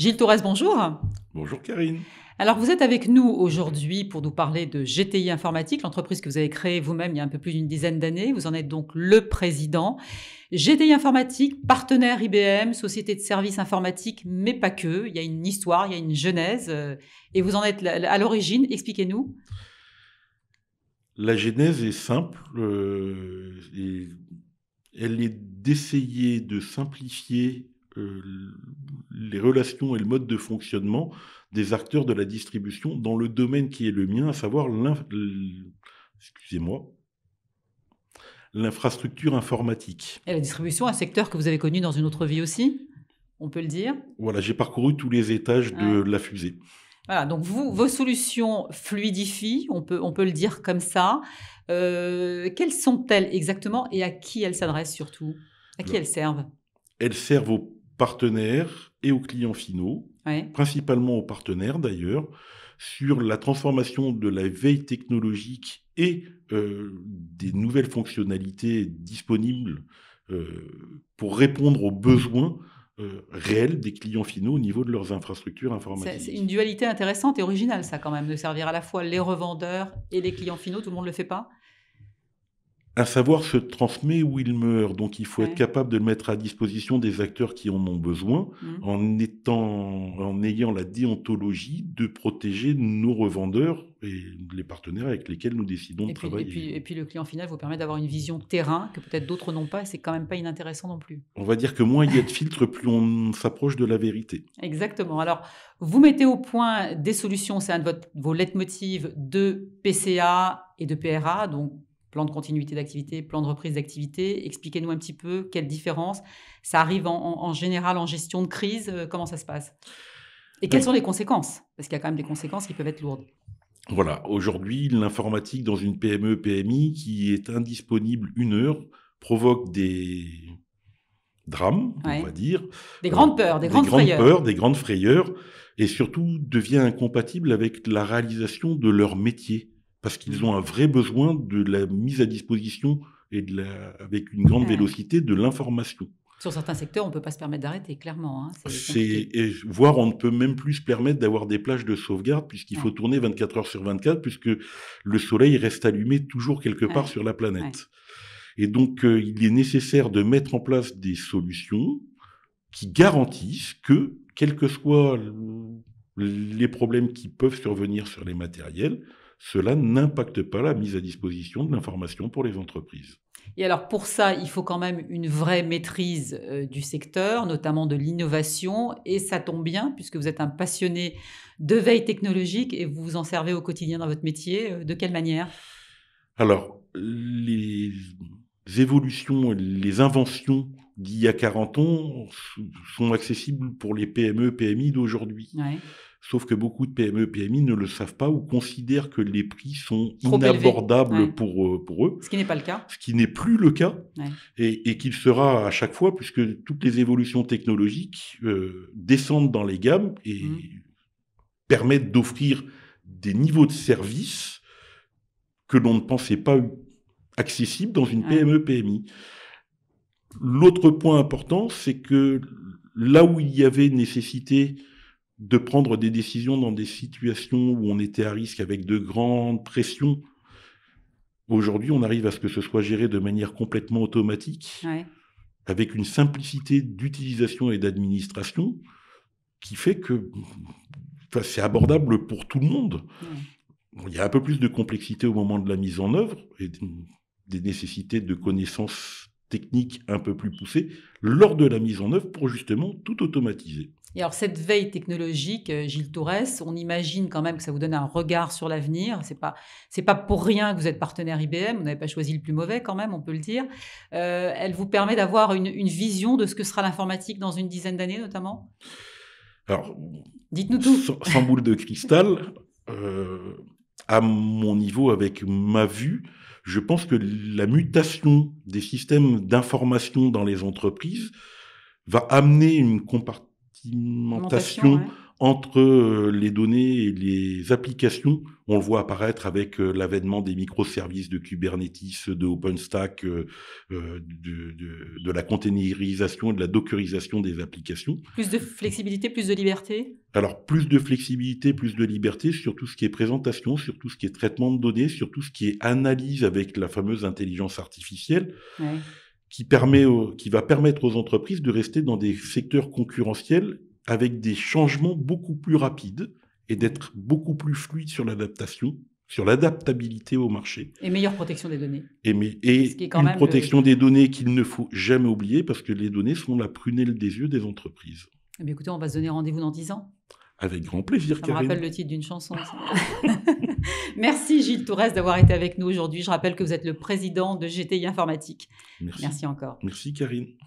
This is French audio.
Gilles Torres, bonjour. Bonjour Karine. Alors vous êtes avec nous aujourd'hui pour nous parler de GTI Informatique, l'entreprise que vous avez créée vous-même il y a un peu plus d'une dizaine d'années. Vous en êtes donc le président. GTI Informatique, partenaire IBM, société de services informatiques, mais pas que. Il y a une histoire, il y a une genèse, euh, et vous en êtes à l'origine. Expliquez-nous. La genèse est simple. Euh, elle est d'essayer de simplifier euh, les relations et le mode de fonctionnement des acteurs de la distribution dans le domaine qui est le mien, à savoir excusez-moi, l'infrastructure informatique. Et la distribution, un secteur que vous avez connu dans une autre vie aussi, on peut le dire Voilà, j'ai parcouru tous les étages de la fusée. Voilà, donc vos solutions fluidifient, on peut, on peut le dire comme ça. Euh, quelles sont-elles exactement et à qui elles s'adressent surtout À qui elles servent Elles servent aux partenaires et aux clients finaux, principalement aux partenaires d'ailleurs, sur la transformation de la veille technologique et euh, des nouvelles fonctionnalités disponibles euh, pour répondre aux besoins euh, réels des clients finaux au niveau de leurs infrastructures informatiques. C'est une dualité intéressante et originale, ça, quand même, de servir à la fois les revendeurs et les clients finaux. Tout le monde ne le fait pas à savoir se transmet où il meurt, donc il faut être capable de le mettre à disposition des acteurs qui en ont besoin, mmh. en étant, en ayant la déontologie de protéger nos revendeurs et les partenaires avec lesquels nous décidons de travailler. Et puis, et puis, le client final vous permet d'avoir une vision terrain que peut-être d'autres n'ont pas, c'est quand même pas inintéressant non plus. On va dire que moins il y a de filtres, plus on s'approche de la vérité. Exactement. Alors vous mettez au point des solutions, c'est un de votre, vos leitmotivs de PCA et de PRA, donc plan de continuité d'activité, plan de reprise d'activité. Expliquez-nous un petit peu quelle différence ça arrive en, général en gestion de crise, euh, comment ça se passe Et quelles sont les conséquences Parce qu'il y a quand même des conséquences qui peuvent être lourdes. Voilà, aujourd'hui, l'informatique dans une PME, PMI qui est indisponible une heure provoque des drames, on va dire. Des grandes peurs, des, grandes, peurs, des grandes frayeurs, et surtout devient incompatible avec la réalisation de leur métier parce qu'ils mmh. ont un vrai besoin de la mise à disposition et de la, avec une grande mmh. vélocité de l'information. Sur certains secteurs, on ne peut pas se permettre d'arrêter, clairement. Hein, c'est et, voire on ne peut même plus se permettre d'avoir des plages de sauvegarde puisqu'il faut tourner 24 heures sur 24 puisque le soleil reste allumé toujours quelque part sur la planète. Et donc, euh, il est nécessaire de mettre en place des solutions qui garantissent que, quels que soient les problèmes qui peuvent survenir sur les matériels, cela n'impacte pas la mise à disposition de l'information pour les entreprises. Et alors pour ça, il faut quand même une vraie maîtrise euh, du secteur, notamment de l'innovation. Et ça tombe bien, puisque vous êtes un passionné de veille technologique et vous vous en servez au quotidien dans votre métier. Euh, de quelle manière Alors, les évolutions, les inventions d'il y a 40 ans sont accessibles pour les PME, PMI d'aujourd'hui. Sauf que beaucoup de PME, PMI ne le savent pas ou considèrent que les prix sont inabordables pour, euh, pour eux. Ce qui n'est pas le cas. Ce qui n'est plus le cas. Et, qu'il sera à chaque fois, puisque toutes les évolutions technologiques euh, descendent dans les gammes et mmh. permettent d'offrir des niveaux de services que l'on ne pensait pas accessibles dans une PME, PMI. L'autre point important, c'est que là où il y avait nécessité de prendre des décisions dans des situations où on était à risque avec de grandes pressions. Aujourd'hui, on arrive à ce que ce soit géré de manière complètement automatique, avec une simplicité d'utilisation et d'administration qui fait que c'est abordable pour tout le monde. il y a un peu plus de complexité au moment de la mise en œuvre et des nécessités de connaissances techniques un peu plus poussées lors de la mise en œuvre pour justement tout automatiser. Et alors cette veille technologique, euh, Gilles Tourès, on imagine quand même que ça vous donne un regard sur l'avenir. C'est pas c'est pas pour rien que vous êtes partenaire IBM. Vous n'avez pas choisi le plus mauvais quand même, on peut le dire. Euh, elle vous permet d'avoir une, vision de ce que sera l'informatique dans une dizaine d'années notamment. Alors dites-nous tout. Sans, boule de cristal, euh, à mon niveau avec ma vue, je pense que la mutation des systèmes d'information dans les entreprises va amener une, entre euh, les données et les applications. On le voit apparaître avec euh, l'avènement des microservices de Kubernetes, de OpenStack, euh, de, la containerisation et de la dockerisation des applications. Plus de flexibilité, plus de liberté Alors, plus de flexibilité, plus de liberté sur tout ce qui est présentation, sur tout ce qui est traitement de données, sur tout ce qui est analyse avec la fameuse intelligence artificielle. Ouais qui, permet qui va permettre aux entreprises de rester dans des secteurs concurrentiels avec des changements beaucoup plus rapides et d'être beaucoup plus fluide sur l'adaptation, sur l'adaptabilité au marché. Et meilleure protection des données. Et, et une protection des données qu'il ne faut jamais oublier parce que les données sont la prunelle des yeux des entreprises. Eh bien, écoutez, on va se donner rendez-vous dans 10 ans. Avec grand plaisir, Ça me rappelle le titre d'une chanson. Merci Gilles Tourès d'avoir été avec nous aujourd'hui. Je rappelle que vous êtes le président de GTI Informatique. Merci, Merci encore. Merci Karine.